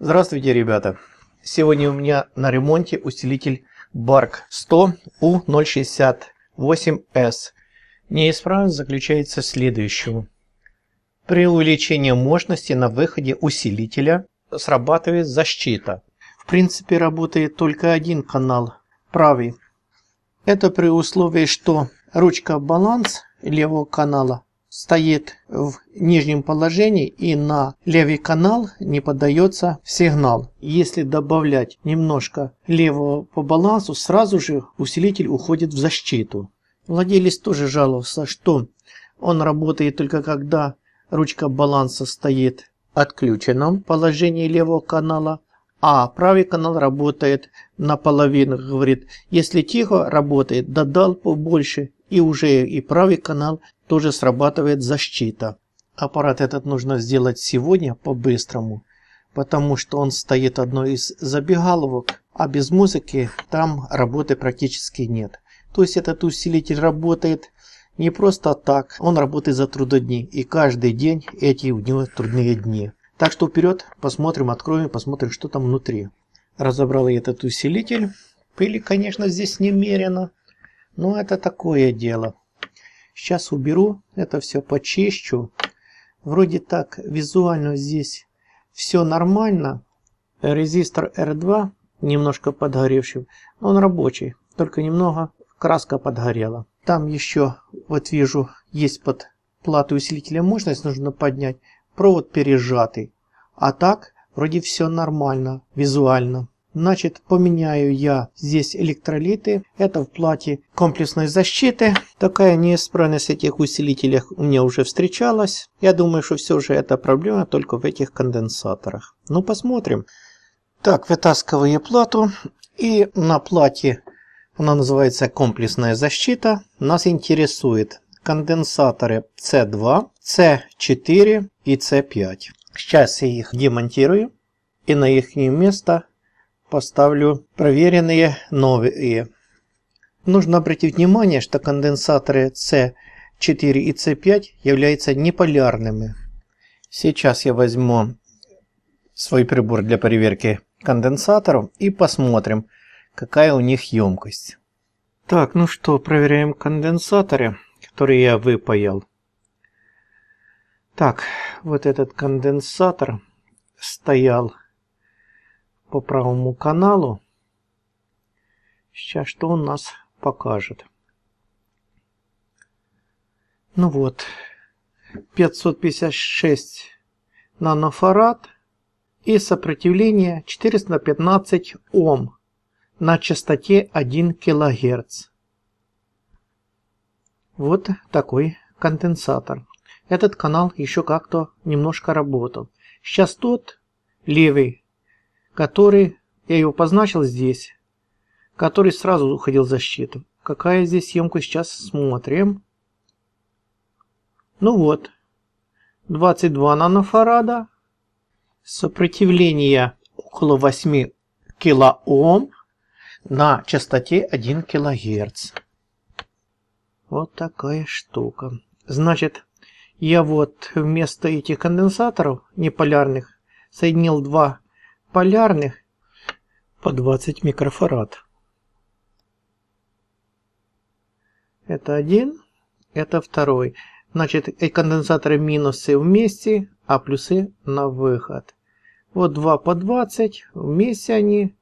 Здравствуйте, ребята! Сегодня у меня на ремонте усилитель Bark 100 U068S. Неисправность заключается в следующем. При увеличении мощности на выходе усилителя срабатывает защита. В принципе работает только один канал, правый. Это при условии, что ручка баланс левого канала стоит в нижнем положении и на левый канал не подается сигнал. Если добавлять немножко левого по балансу, сразу же усилитель уходит в защиту. Владелец тоже жаловался, что он работает только когда ручка баланса стоит в отключенном положении левого канала, а правый канал работает наполовину, говорит, если тихо работает, додал побольше, и уже и правый канал тоже срабатывает защита. Аппарат этот нужно сделать сегодня по-быстрому, потому что он стоит одной из забегаловок, а без музыки там работы практически нет. То есть этот усилитель работает не просто так, он работает за трудодни, и каждый день эти у него трудные дни. Так что вперед, посмотрим, откроем, посмотрим, что там внутри. Разобрал я этот усилитель, пыли, конечно, здесь немерено. Ну, это такое дело. Сейчас уберу, это все почищу. Вроде так, визуально здесь все нормально. Резистор R2 немножко подгоревший, но он рабочий, только немного краска подгорела. Там еще, вот вижу, есть под плату усилителя мощность, нужно поднять, провод пережатый. А так, вроде все нормально, визуально. Значит, поменяю я здесь электролиты. Это в плате комплексной защиты. Такая неисправность в этих усилителях у меня уже встречалась. Я думаю, что все же это проблема только в этих конденсаторах. Ну, посмотрим. Так, вытаскиваю плату. И на плате, она называется комплексная защита, нас интересует конденсаторы C2, C4 и C5. Сейчас я их демонтирую и на их место поставлю проверенные новые. Нужно обратить внимание, что конденсаторы C4 и C5 являются неполярными. Сейчас я возьму свой прибор для проверки конденсаторов и посмотрим, какая у них емкость. Так, ну что, проверяем конденсаторы, которые я выпаял. Так, вот этот конденсатор стоял по правому каналу. Сейчас что он нас покажет. Ну вот, 556 нанофарад и сопротивление 415 Ом на частоте 1 кГц. Вот такой конденсатор. Этот канал еще как-то немножко работал. Сейчас тот левый который, я его позначил здесь, который сразу уходил в защиту. Какая здесь съемка сейчас смотрим. Ну вот, 22 нанофарада, сопротивление около 8 килоом на частоте 1 килогерц. Вот такая штука. Значит, я вот вместо этих конденсаторов неполярных соединил два полярных по 20 микрофарад. Это один, это второй. Значит, конденсаторы минусы вместе, а плюсы на выход. Вот 2 по 20, вместе они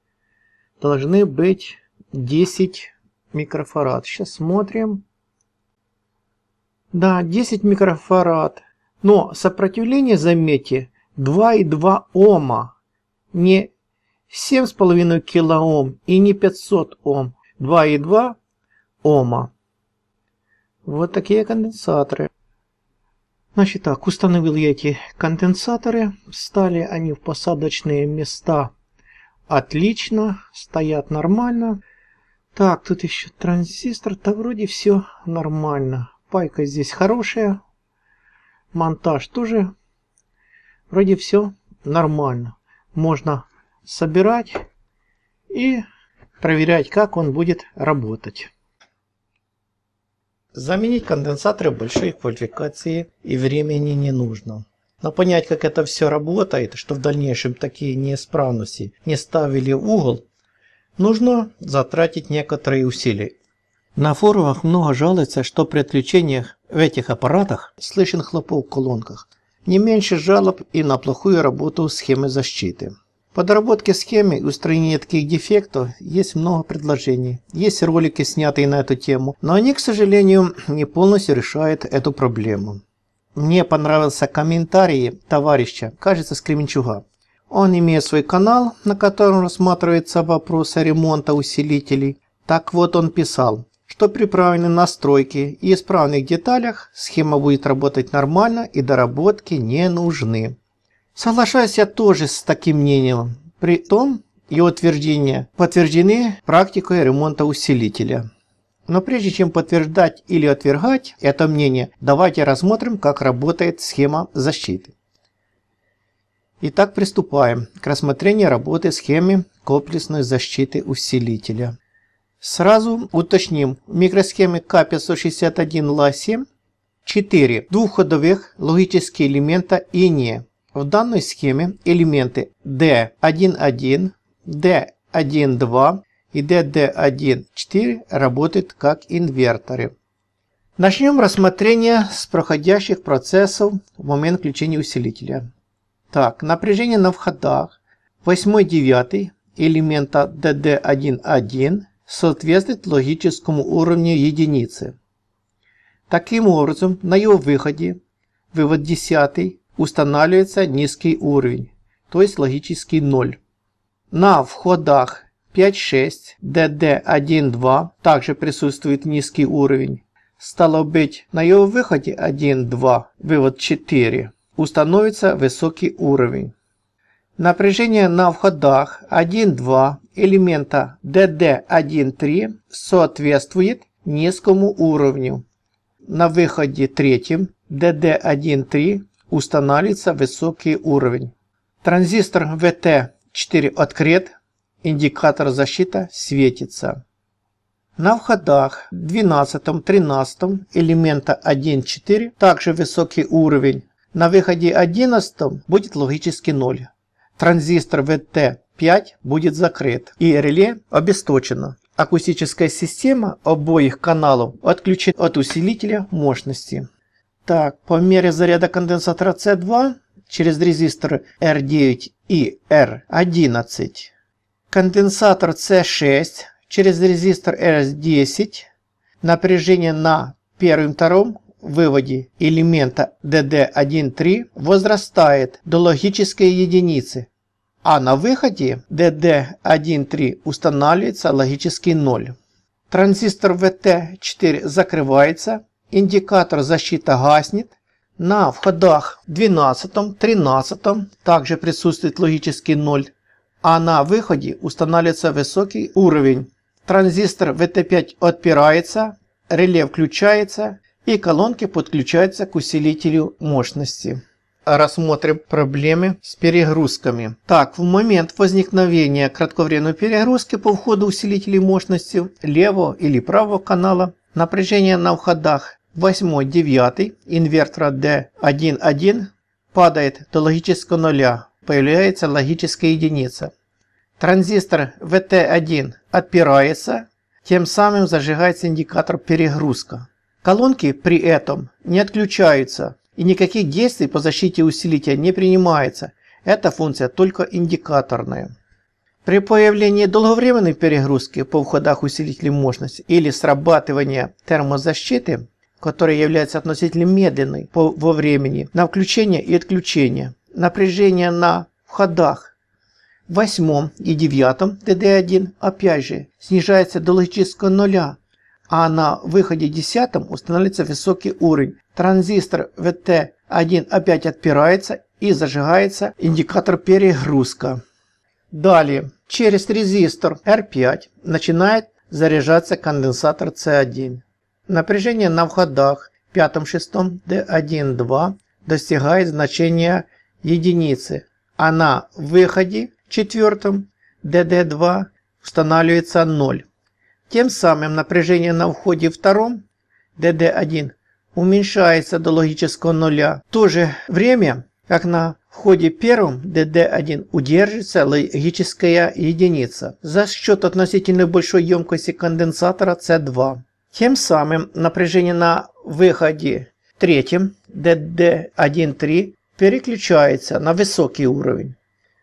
должны быть 10 микрофарад. Сейчас смотрим. Да, 10 микрофарад. Но сопротивление, заметьте, 2,2 Ома не 7,5 килоом и не 500 Ом, 2,2 Ома. Вот такие конденсаторы. Значит так, установил я эти конденсаторы, встали они в посадочные места отлично, стоят нормально. Так, тут еще транзистор-то вроде все нормально. Пайка здесь хорошая, монтаж тоже. Вроде все нормально можно собирать и проверять, как он будет работать. Заменить конденсаторы большой квалификации и времени не нужно. Но понять, как это все работает, что в дальнейшем такие неисправности не ставили угол, нужно затратить некоторые усилия. На форумах много жалуется, что при отключениях в этих аппаратах слышен хлопок в колонках. Не меньше жалоб и на плохую работу схемы защиты. Подработки схемы и устранение таких дефектов есть много предложений. Есть ролики, снятые на эту тему, но они, к сожалению, не полностью решают эту проблему. Мне понравился комментарий товарища, кажется, с Он имеет свой канал, на котором рассматриваются вопросы ремонта усилителей. Так вот он писал что при правильной настройке и исправных деталях схема будет работать нормально и доработки не нужны. Соглашаюсь я тоже с таким мнением, при том его утверждения подтверждены практикой ремонта усилителя. Но прежде чем подтверждать или отвергать это мнение, давайте рассмотрим, как работает схема защиты. Итак, приступаем к рассмотрению работы схемы комплексной защиты усилителя. Сразу уточним, микросхемы К561Ла7 4 двухходовых логические элемента и не. В данной схеме элементы D11, D12 и DD14 работают как инверторы. Начнем рассмотрение с проходящих процессов в момент включения усилителя. Так, напряжение на входах 8-9 элемента DD11 соответствует логическому уровню единицы. Таким образом, на его выходе, вывод 10, устанавливается низкий уровень, то есть логический 0. На входах 5-6, DD1-2 также присутствует низкий уровень. Стало быть, на его выходе 1-2, вывод 4, установится высокий уровень. Напряжение на входах 1-2 элемента DD1.3 соответствует низкому уровню. На выходе третьем DD1.3 устанавливается высокий уровень. Транзистор VT4 открыт, индикатор защиты светится. На входах 12-13 элемента 1.4 также высокий уровень. На выходе 11 будет логически 0. Транзистор VT 5 будет закрыт и реле обесточено. Акустическая система обоих каналов отключит от усилителя мощности. Так, по мере заряда конденсатора C2 через резисторы R9 и R11, конденсатор C6 через резистор R10, напряжение на первом втором выводе элемента DD1.3 возрастает до логической единицы а на выходе DD1.3 устанавливается логический 0. Транзистор VT4 закрывается, индикатор защиты гаснет. На входах 12, 13 также присутствует логический 0, а на выходе устанавливается высокий уровень. Транзистор VT5 отпирается, реле включается и колонки подключаются к усилителю мощности рассмотрим проблемы с перегрузками. Так, в момент возникновения кратковременной перегрузки по входу усилителей мощности левого или правого канала напряжение на входах 8-9 инвертора D1.1 падает до логического нуля, появляется логическая единица. Транзистор VT1 отпирается, тем самым зажигается индикатор перегрузка. Колонки при этом не отключаются, и никаких действий по защите усилителя не принимается. Эта функция только индикаторная. При появлении долговременной перегрузки по входах усилителей мощности или срабатывания термозащиты, которая является относительно медленной по, во времени на включение и отключение, напряжение на входах в восьмом и девятом dd 1 опять же снижается до логического нуля а на выходе десятом устанавливается высокий уровень. Транзистор VT1 опять отпирается и зажигается индикатор перегрузка. Далее, через резистор R5 начинает заряжаться конденсатор C1. Напряжение на входах 5-6 D1-2 достигает значения единицы, а на выходе четвертом DD2 устанавливается 0. Тем самым напряжение на входе втором, DD1, уменьшается до логического нуля. В то же время, как на входе первом, DD1 удерживается логическая единица за счет относительно большой емкости конденсатора C2. Тем самым напряжение на выходе третьем, DD1.3, переключается на высокий уровень.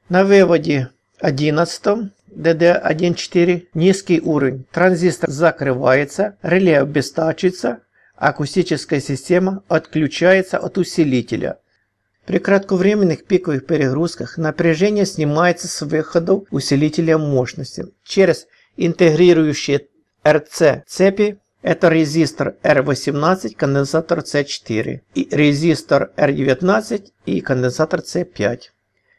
На выводе 11 DD1.4 низкий уровень, транзистор закрывается, реле обестачится, акустическая система отключается от усилителя. При кратковременных пиковых перегрузках напряжение снимается с выходов усилителя мощности через интегрирующие RC цепи это резистор R18, конденсатор C4, и резистор R19 и конденсатор C5.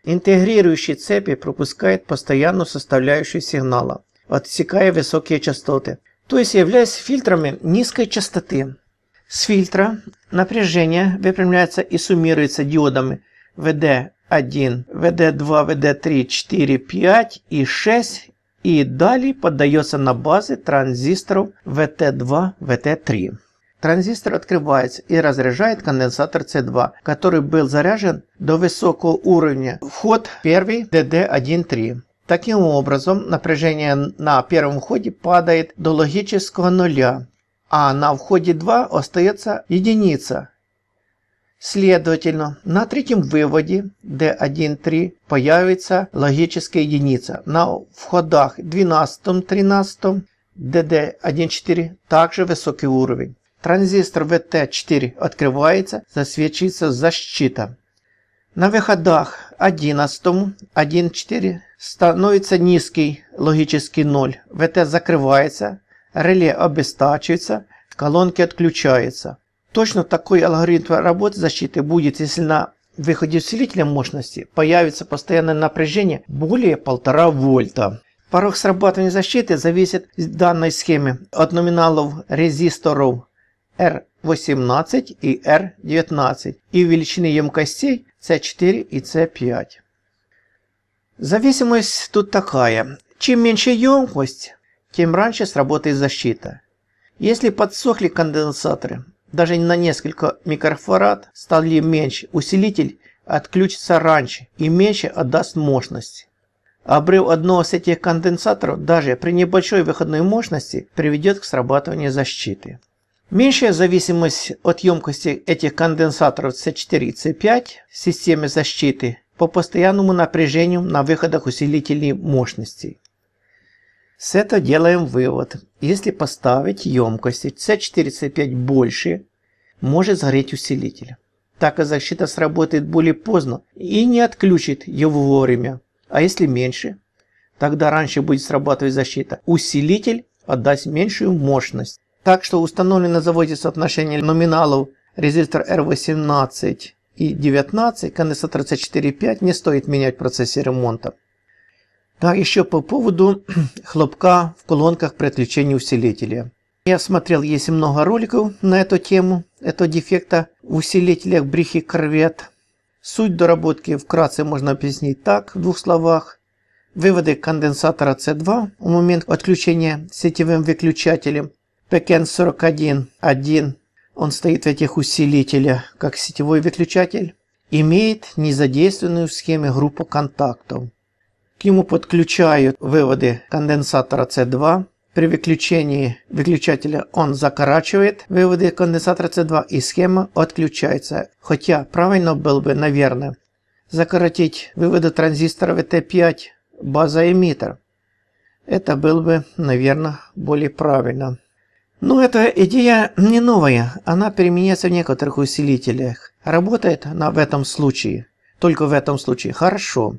Интегрирующий цепи пропускает постоянную составляющую сигнала, отсекая высокие частоты, то есть являясь фильтрами низкой частоты. С фильтра напряжение выпрямляется и суммируется диодами VD1, VD2, VD3, 4, 5 и 6 и далее поддается на базы транзисторов VT2, VT3. Транзистор открывается и разряжает конденсатор C2, который был заряжен до высокого уровня. Вход первый DD1.3. Таким образом, напряжение на первом входе падает до логического нуля, а на входе 2 остается единица. Следовательно, на третьем выводе D1.3 появится логическая единица. На входах 12-13 DD1.4 также высокий уровень. Транзистор vt 4 открывается, засвечивается защита. На выходах 11, 1.4 становится низкий логический 0. VT закрывается, реле обестачивается, колонки отключаются. Точно такой алгоритм работы защиты будет, если на выходе усилителя мощности появится постоянное напряжение более 1,5 вольта. Порог срабатывания защиты зависит в данной схеме от номиналов резисторов R18 и R19 и величины емкостей C4 и C5. Зависимость тут такая. Чем меньше емкость, тем раньше сработает защита. Если подсохли конденсаторы, даже на несколько микрофарад стали меньше, усилитель отключится раньше и меньше отдаст мощности. Обрыв одного из этих конденсаторов даже при небольшой выходной мощности приведет к срабатыванию защиты. Меньшая зависимость от емкости этих конденсаторов C4 и C5 в системе защиты по постоянному напряжению на выходах усилителей мощности. С этого делаем вывод. Если поставить емкости C4 C5 больше, может сгореть усилитель. Так и защита сработает более поздно и не отключит его вовремя. А если меньше, тогда раньше будет срабатывать защита. Усилитель отдаст меньшую мощность. Так что установлено на заводе соотношение номиналов резистор R18 и 19, конденсатор C4.5 не стоит менять в процессе ремонта. Так, еще по поводу хлопка в колонках при отключении усилителя. Я смотрел, есть много роликов на эту тему, этого дефекта в усилителях брихи корвет. Суть доработки вкратце можно объяснить так, в двух словах. Выводы конденсатора C2 в момент отключения сетевым выключателем – Пекен 41, 1. Он стоит в этих усилителях как сетевой выключатель. Имеет незадействованную в схеме группу контактов. К нему подключают выводы конденсатора C2. При выключении выключателя он закорачивает выводы конденсатора C2 и схема отключается. Хотя правильно было бы, наверное, закоротить выводы транзистора VT5 база эмиттер. Это было бы, наверное, более правильно. Ну, эта идея не новая, она применяется в некоторых усилителях. Работает она в этом случае, только в этом случае. Хорошо.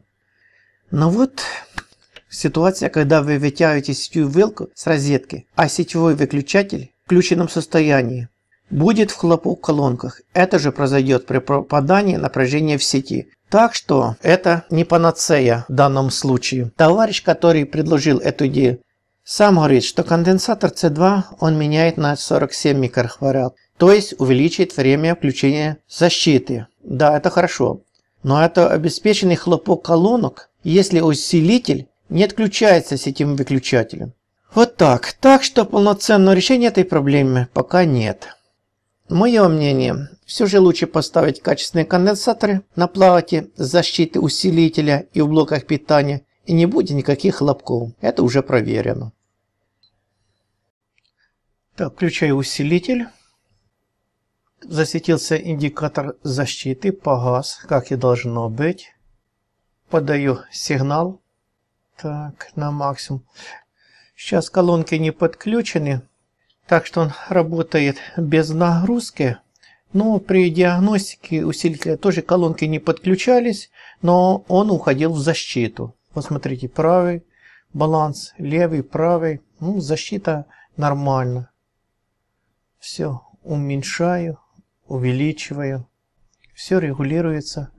Но ну вот ситуация, когда вы вытягиваете сетевую вилку с розетки, а сетевой выключатель в включенном состоянии будет в хлопок-колонках. Это же произойдет при пропадании напряжения в сети. Так что это не панацея в данном случае. Товарищ, который предложил эту идею, сам говорит, что конденсатор C2 он меняет на 47 микрохварат, то есть увеличивает время включения защиты. Да, это хорошо. Но это обеспеченный хлопок колонок, если усилитель не отключается с этим выключателем. Вот так. Так что полноценного решения этой проблемы пока нет. Мое мнение, все же лучше поставить качественные конденсаторы на плавате защиты усилителя и в блоках питания, и не будет никаких хлопков. Это уже проверено. Так, включаю усилитель. Засветился индикатор защиты, погас, как и должно быть. Подаю сигнал. Так, на максимум. Сейчас колонки не подключены, так что он работает без нагрузки. Но при диагностике усилителя тоже колонки не подключались, но он уходил в защиту. Посмотрите, правый баланс, левый, правый. Ну, защита нормально. Все уменьшаю, увеличиваю. Все регулируется.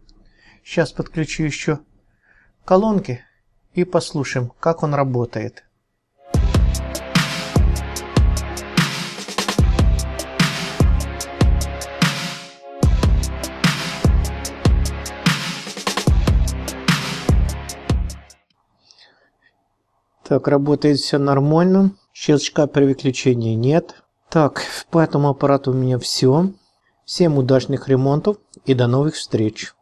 Сейчас подключу еще колонки и послушаем, как он работает. Так, работает все нормально. Щелчка при выключении нет. Так, по этому аппарату у меня все. Всем удачных ремонтов и до новых встреч.